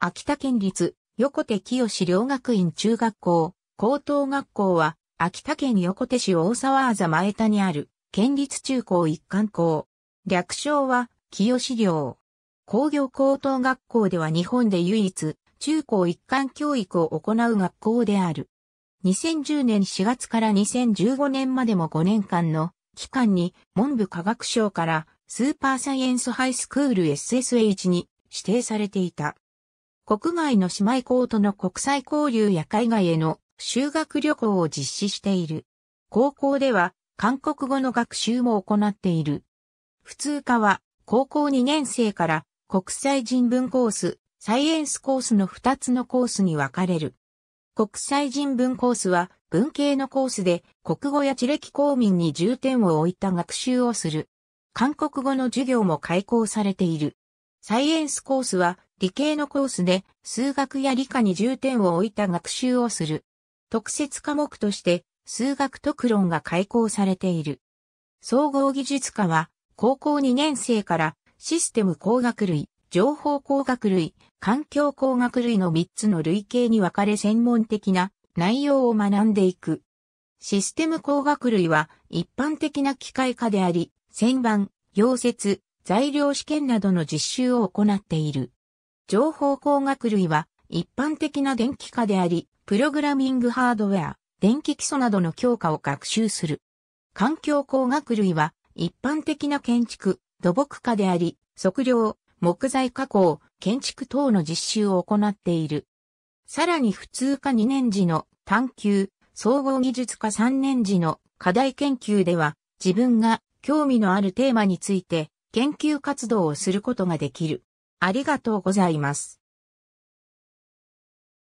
秋田県立横手清両学院中学校、高等学校は、秋田県横手市大沢あざ前田にある、県立中高一貫校。略称は、清両。工業高等学校では日本で唯一、中高一貫教育を行う学校である。2010年4月から2015年までも5年間の期間に文部科学省からスーパーサイエンスハイスクール SSH に指定されていた。国外の姉妹校との国際交流や海外への修学旅行を実施している。高校では韓国語の学習も行っている。普通科は高校2年生から国際人文コース、サイエンスコースの2つのコースに分かれる。国際人文コースは文系のコースで国語や地歴公民に重点を置いた学習をする。韓国語の授業も開講されている。サイエンスコースは理系のコースで数学や理科に重点を置いた学習をする。特設科目として数学特論が開講されている。総合技術科は高校2年生からシステム工学類、情報工学類、環境工学類の3つの類型に分かれ専門的な内容を学んでいく。システム工学類は一般的な機械科であり、旋盤、溶接、材料試験などの実習を行っている。情報工学類は一般的な電気科であり、プログラミングハードウェア、電気基礎などの強化を学習する。環境工学類は一般的な建築、土木科であり、測量、木材加工、建築等の実習を行っている。さらに普通科2年時の探求、総合技術科3年時の課題研究では自分が興味のあるテーマについて研究活動をすることができる。ありがとうございます。